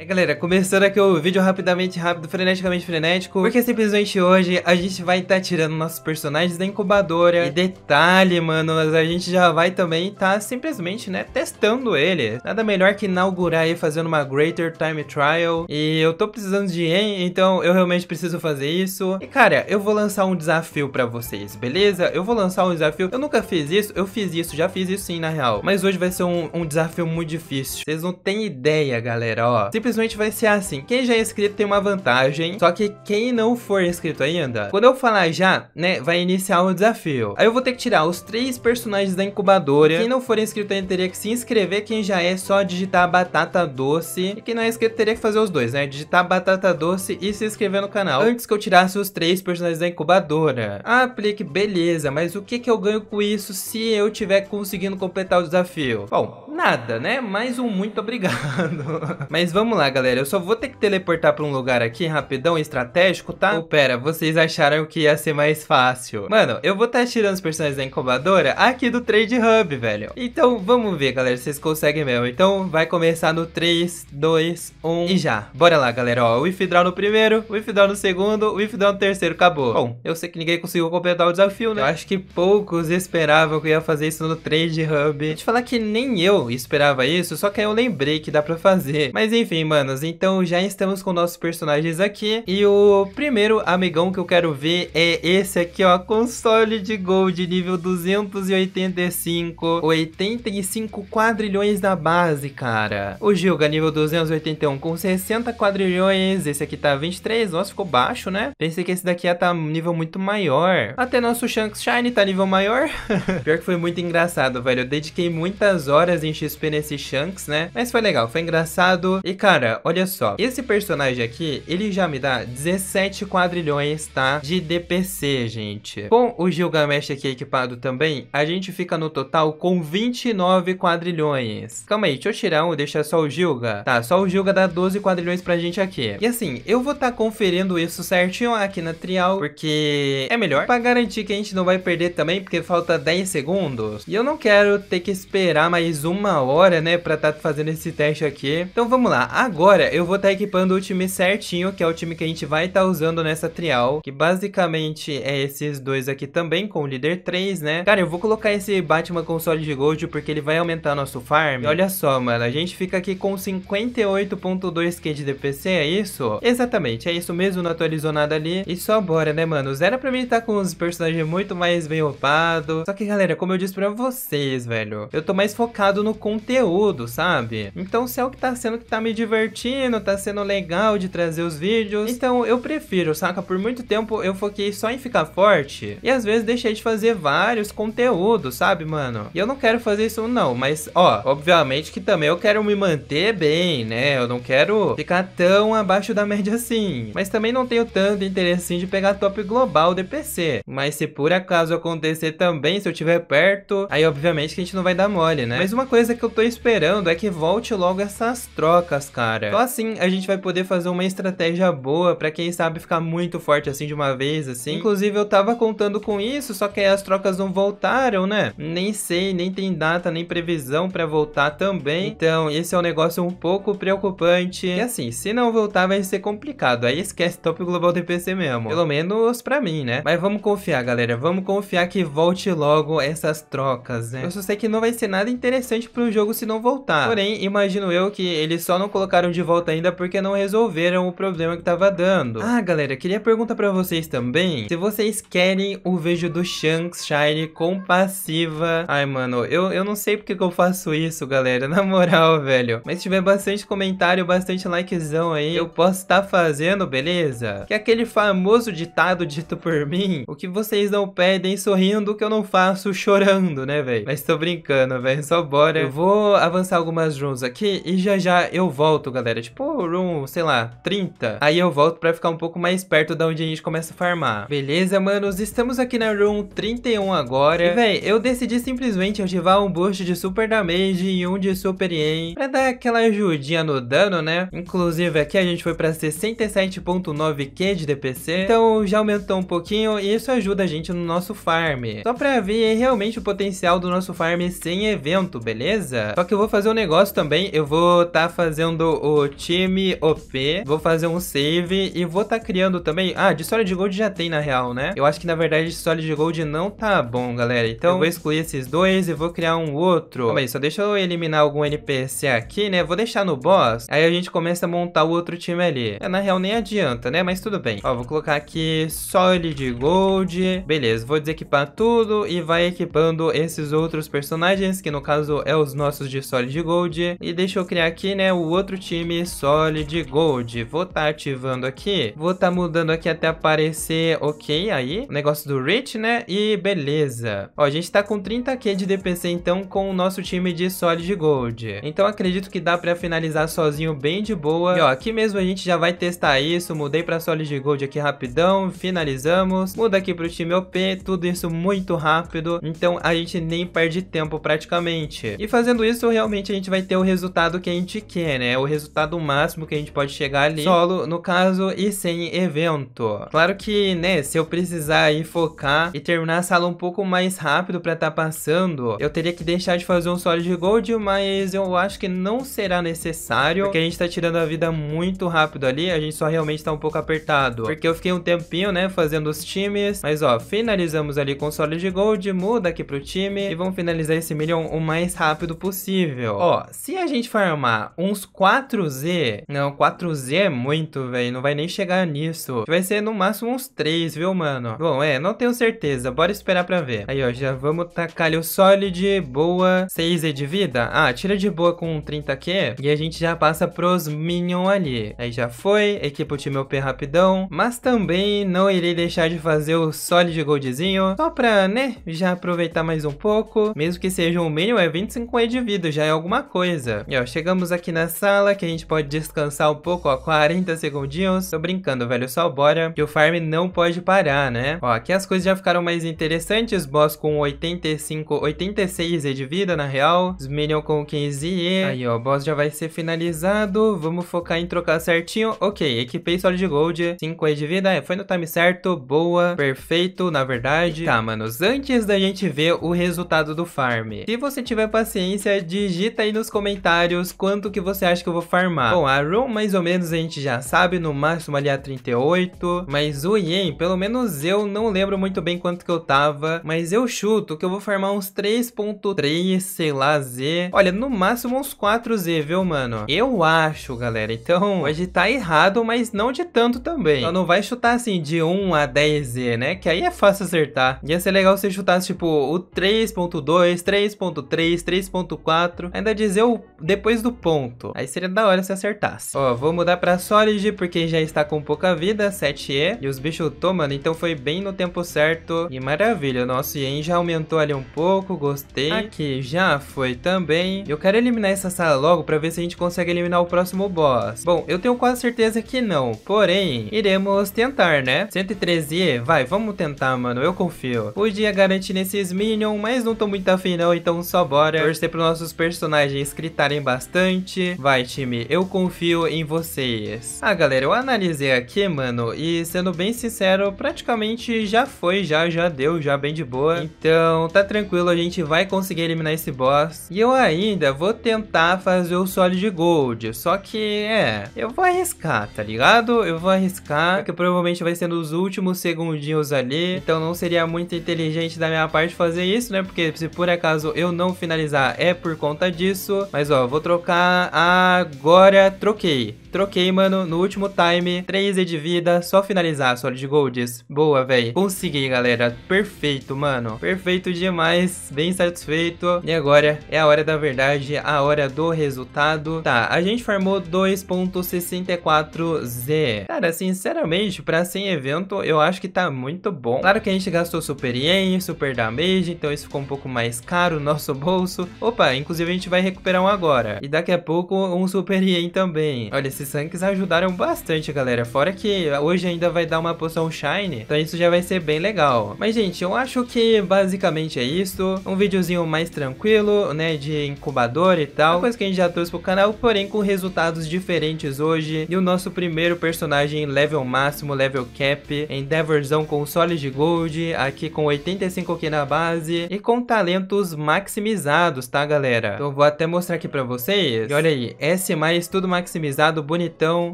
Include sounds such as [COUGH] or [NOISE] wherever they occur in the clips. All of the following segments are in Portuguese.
É, galera, começando aqui o vídeo rapidamente, rápido, freneticamente frenético, porque simplesmente hoje a gente vai estar tá tirando nossos personagens da incubadora. E detalhe, mano, a gente já vai também estar tá simplesmente, né, testando ele. Nada melhor que inaugurar aí fazendo uma Greater Time Trial. E eu tô precisando de EM, então eu realmente preciso fazer isso. E, cara, eu vou lançar um desafio pra vocês, beleza? Eu vou lançar um desafio. Eu nunca fiz isso, eu fiz isso, já fiz isso sim, na real. Mas hoje vai ser um, um desafio muito difícil. Vocês não têm ideia, galera, ó. Simplesmente simplesmente vai ser assim. Quem já é inscrito tem uma vantagem, só que quem não for inscrito ainda, quando eu falar já, né, vai iniciar o desafio. Aí eu vou ter que tirar os três personagens da incubadora. Quem não for inscrito ainda teria que se inscrever, quem já é só digitar batata doce. E quem não é inscrito teria que fazer os dois, né, digitar batata doce e se inscrever no canal. Antes que eu tirasse os três personagens da incubadora. aplique ah, beleza, mas o que que eu ganho com isso se eu tiver conseguindo completar o desafio? Bom, nada, né? Mais um muito obrigado. [LAUGHS] Mas vamos lá, galera. Eu só vou ter que teleportar pra um lugar aqui rapidão, estratégico, tá? Oh, pera, vocês acharam que ia ser mais fácil. Mano, eu vou estar tá tirando os personagens da incubadora aqui do Trade Hub, velho. Então, vamos ver, galera, se vocês conseguem mesmo. Então, vai começar no 3, 2, 1 e já. Bora lá, galera, ó. o Withdraw no primeiro, o Withdraw no segundo, o Withdraw no terceiro, acabou. Bom, eu sei que ninguém conseguiu completar o desafio, né? Eu acho que poucos esperavam que eu ia fazer isso no Trade Hub. Vou te falar que nem eu esperava isso, só que aí eu lembrei que dá pra fazer. Mas enfim, manos, então já estamos com nossos personagens aqui. E o primeiro amigão que eu quero ver é esse aqui, ó. Console de Gold, nível 285. 85 quadrilhões na base, cara. O Gilga, nível 281, com 60 quadrilhões. Esse aqui tá 23. Nossa, ficou baixo, né? Pensei que esse daqui ia tá nível muito maior. Até nosso Shanks Shine tá nível maior. [LAUGHS] Pior que foi muito engraçado, velho. Eu dediquei muitas horas em personagem XP nesse Shanks, né? Mas foi legal, foi engraçado. E cara, olha só, esse personagem aqui, ele já me dá 17 quadrilhões, tá? De DPC, gente. Com o Gilgamesh aqui equipado também, a gente fica no total com 29 quadrilhões. Calma aí, deixa eu tirar um, deixar só o Gilga. Tá, só o Gilga dá 12 quadrilhões pra gente aqui. E assim, eu vou estar tá conferindo isso certinho aqui na trial, porque é melhor. Pra garantir que a gente não vai perder também, porque falta 10 segundos. E eu não quero ter que esperar mais uma uma hora, né, pra estar tá fazendo esse teste aqui. Então vamos lá, agora eu vou estar tá equipando o time certinho, que é o time que a gente vai estar tá usando nessa trial, que basicamente é esses dois aqui também, com o líder 3, né. Cara, eu vou colocar esse Batman console de Gold, porque ele vai aumentar nosso farm. E olha só, mano, a gente fica aqui com 58.2k de DPC, é isso? Exatamente, é isso mesmo, não atualizou nada ali. E só bora, né, mano, zero é pra mim tá com os personagens muito mais bem opado. Só que, galera, como eu disse pra vocês, velho, eu tô mais focado no no conteúdo, sabe? Então, se é o que tá sendo que tá me divertindo, tá sendo legal de trazer os vídeos, então eu prefiro, saca? Por muito tempo eu foquei só em ficar forte e às vezes deixei de fazer vários conteúdos, sabe, mano? E eu não quero fazer isso não, mas ó, obviamente que também eu quero me manter bem, né? Eu não quero ficar tão abaixo da média assim. Mas também não tenho tanto interesse assim de pegar top global de PC. Mas se por acaso acontecer também, se eu tiver perto, aí obviamente que a gente não vai dar mole, né? Mas uma coisa coisa que eu tô esperando é que volte logo essas trocas, cara. Só assim a gente vai poder fazer uma estratégia boa pra quem sabe ficar muito forte assim de uma vez, assim. Inclusive eu tava contando com isso, só que aí as trocas não voltaram, né? Nem sei, nem tem data, nem previsão pra voltar também. Então esse é um negócio um pouco preocupante. E assim, se não voltar vai ser complicado. Aí esquece Top Global TPC mesmo. Pelo menos pra mim, né? Mas vamos confiar, galera. Vamos confiar que volte logo essas trocas, né? Eu só sei que não vai ser nada interessante para o jogo se não voltar. Porém, imagino eu que eles só não colocaram de volta ainda porque não resolveram o problema que tava dando. Ah, galera, queria perguntar para vocês também se vocês querem o vejo do Shanks Shine com passiva. Ai, mano, eu, eu não sei porque que eu faço isso, galera, [LAUGHS] na moral, velho. Mas se tiver bastante comentário, bastante likezão aí, eu posso estar tá fazendo, beleza? Que é aquele famoso ditado dito por mim, o que vocês não pedem sorrindo, que eu não faço chorando, né, velho? Mas tô brincando, velho, só bora eu é. vou avançar algumas runes aqui e já já eu volto, galera. Tipo, run, sei lá, 30. Aí eu volto pra ficar um pouco mais perto da onde a gente começa a farmar. Beleza, manos? Estamos aqui na run 31 agora. E, véi, eu decidi simplesmente ativar um boost de super damage e um de super yen pra dar aquela ajudinha no dano, né? Inclusive, aqui a gente foi pra 67.9k de DPC. Então, já aumentou um pouquinho e isso ajuda a gente no nosso farm. Só pra ver realmente o potencial do nosso farm sem evento, beleza? beleza? Só que eu vou fazer um negócio também, eu vou tá fazendo o time OP, vou fazer um save e vou tá criando também... Ah, de Solid Gold já tem na real, né? Eu acho que na verdade de Solid Gold não tá bom, galera. Então eu vou excluir esses dois e vou criar um outro. Calma aí, só deixa eu eliminar algum NPC aqui, né? Vou deixar no boss, aí a gente começa a montar o outro time ali. É, na real nem adianta, né? Mas tudo bem. Ó, vou colocar aqui Solid Gold, beleza. Vou desequipar tudo e vai equipando esses outros personagens, que no caso é é os nossos de Solid Gold. E deixa eu criar aqui, né, o outro time Solid Gold. Vou tá ativando aqui, vou tá mudando aqui até aparecer ok aí. O negócio do Rich, né, e beleza. Ó, a gente tá com 30k de DPC então com o nosso time de Solid Gold. Então acredito que dá pra finalizar sozinho bem de boa. E ó, aqui mesmo a gente já vai testar isso, mudei pra Solid Gold aqui rapidão, finalizamos. Muda aqui pro time OP, tudo isso muito rápido, então a gente nem perde tempo praticamente. E fazendo isso, realmente a gente vai ter o resultado que a gente quer, né? O resultado máximo que a gente pode chegar ali, solo, no caso, e sem evento. Claro que, né, se eu precisar aí focar e terminar a sala um pouco mais rápido pra tá passando, eu teria que deixar de fazer um solo de gold, mas eu acho que não será necessário, porque a gente tá tirando a vida muito rápido ali, a gente só realmente tá um pouco apertado. Porque eu fiquei um tempinho, né, fazendo os times, mas ó, finalizamos ali com solo de gold, muda aqui pro time e vamos finalizar esse milhão o mais rápido rápido possível. Ó, se a gente farmar uns 4Z, não, 4Z é muito, velho, não vai nem chegar nisso. Vai ser no máximo uns 3, viu, mano? Bom, é, não tenho certeza, bora esperar pra ver. Aí, ó, já vamos tacar o Solid, boa, 6Z de vida. Ah, tira de boa com 30Q e a gente já passa pros Minion ali. Aí já foi, equipa o time OP rapidão, mas também não irei deixar de fazer o Solid Goldzinho, só pra, né, já aproveitar mais um pouco, mesmo que seja um Minion, é 25 5E de vida, já é alguma coisa. E ó, chegamos aqui na sala, que a gente pode descansar um pouco, ó, 40 segundinhos. Tô brincando, velho, só bora, que o farm não pode parar, né? Ó, aqui as coisas já ficaram mais interessantes, boss com 85, 86 E de vida, na real. Os minions com 15 E. Aí, ó, o boss já vai ser finalizado. Vamos focar em trocar certinho. Ok, equipei só de gold, 5 E de vida. É, foi no time certo, boa, perfeito, na verdade. Tá, manos, antes da gente ver o resultado do farm. Se você tiver passando paciência, digita aí nos comentários quanto que você acha que eu vou farmar. Bom, a Room mais ou menos a gente já sabe, no máximo ali a 38, mas o Yen, pelo menos eu não lembro muito bem quanto que eu tava, mas eu chuto que eu vou farmar uns 3.3, sei lá, Z. Olha, no máximo uns 4Z, viu, mano? Eu acho, galera. Então, [LAUGHS] hoje tá errado, mas não de tanto também. Só não vai chutar assim de 1 a 10Z, né? Que aí é fácil acertar. Ia ser legal se chutasse tipo o 3.2, 3.3, 3. 3.4. Ainda dizer o depois do ponto. Aí seria da hora se acertasse. Ó, vou mudar pra Solid, porque já está com pouca vida, 7E. E os bichos tomando, então foi bem no tempo certo. E maravilha, nosso Yen já aumentou ali um pouco, gostei. Aqui já foi também. Eu quero eliminar essa sala logo pra ver se a gente consegue eliminar o próximo boss. Bom, eu tenho quase certeza que não, porém, iremos tentar, né? 113E, vai, vamos tentar, mano, eu confio. Podia garantir nesses Minion, mas não tô muito afim não, então só bora torcer para nossos personagens gritarem bastante. Vai, time, eu confio em vocês. Ah, galera, eu analisei aqui, mano, e sendo bem sincero, praticamente já foi, já, já deu, já bem de boa. Então, tá tranquilo, a gente vai conseguir eliminar esse boss. E eu ainda vou tentar fazer o solo de gold, só que, é, eu vou arriscar, tá ligado? Eu vou arriscar, que provavelmente vai ser nos últimos segundinhos ali, então não seria muito inteligente da minha parte fazer isso, né? Porque se por acaso eu não finalizar tá, é por conta disso, mas ó, vou trocar agora, troquei. Troquei, mano, no último time. 3 de vida, só finalizar, Solid Golds. Boa, velho. Consegui, galera. Perfeito, mano. Perfeito demais. Bem satisfeito. E agora é a hora da verdade, a hora do resultado. Tá, a gente farmou 2.64Z. Cara, sinceramente, pra 100 evento, eu acho que tá muito bom. Claro que a gente gastou Super Yen, Super Damage, então isso ficou um pouco mais caro no nosso bolso. Opa, inclusive a gente vai recuperar um agora. E daqui a pouco um Super Yen também. Olha, esses ranks ajudaram bastante, galera. Fora que hoje ainda vai dar uma poção Shine, então isso já vai ser bem legal. Mas, gente, eu acho que basicamente é isso. Um videozinho mais tranquilo, né, de incubador e tal. Coisa que a gente já trouxe pro canal, porém com resultados diferentes hoje. E o nosso primeiro personagem level máximo, level cap, Endeavorzão com Solid Gold, aqui com 85 aqui na base e com talentos maximizados, tá, galera? Então vou até mostrar aqui pra vocês. E olha aí, S+, tudo maximizado, bonitão.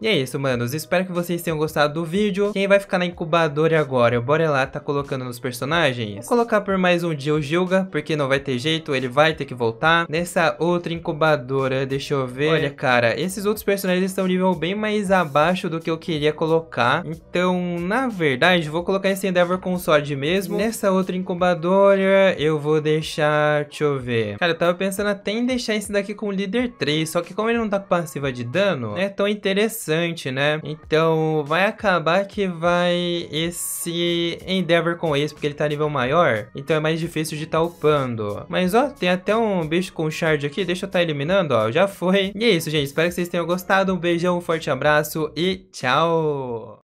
E é isso, manos. Espero que vocês tenham gostado do vídeo. Quem vai ficar na incubadora agora? Bora lá, tá colocando nos personagens. Vou colocar por mais um dia o Gilga, porque não vai ter jeito, ele vai ter que voltar. Nessa outra incubadora, deixa eu ver. Olha, cara, esses outros personagens estão nível bem mais abaixo do que eu queria colocar. Então, na verdade, vou colocar esse Endeavor com Sword mesmo. Nessa outra incubadora, eu vou deixar... Deixa eu ver. Cara, eu tava pensando até em deixar esse daqui com o Líder 3, só que como ele não tá com passiva de dano, não é tão tão interessante, né? Então vai acabar que vai esse Endeavor com esse, porque ele tá nível maior, então é mais difícil de estar tá upando. Mas ó, tem até um bicho com shard aqui, deixa eu estar tá eliminando, ó, já foi. E é isso, gente, espero que vocês tenham gostado, um beijão, um forte abraço e tchau!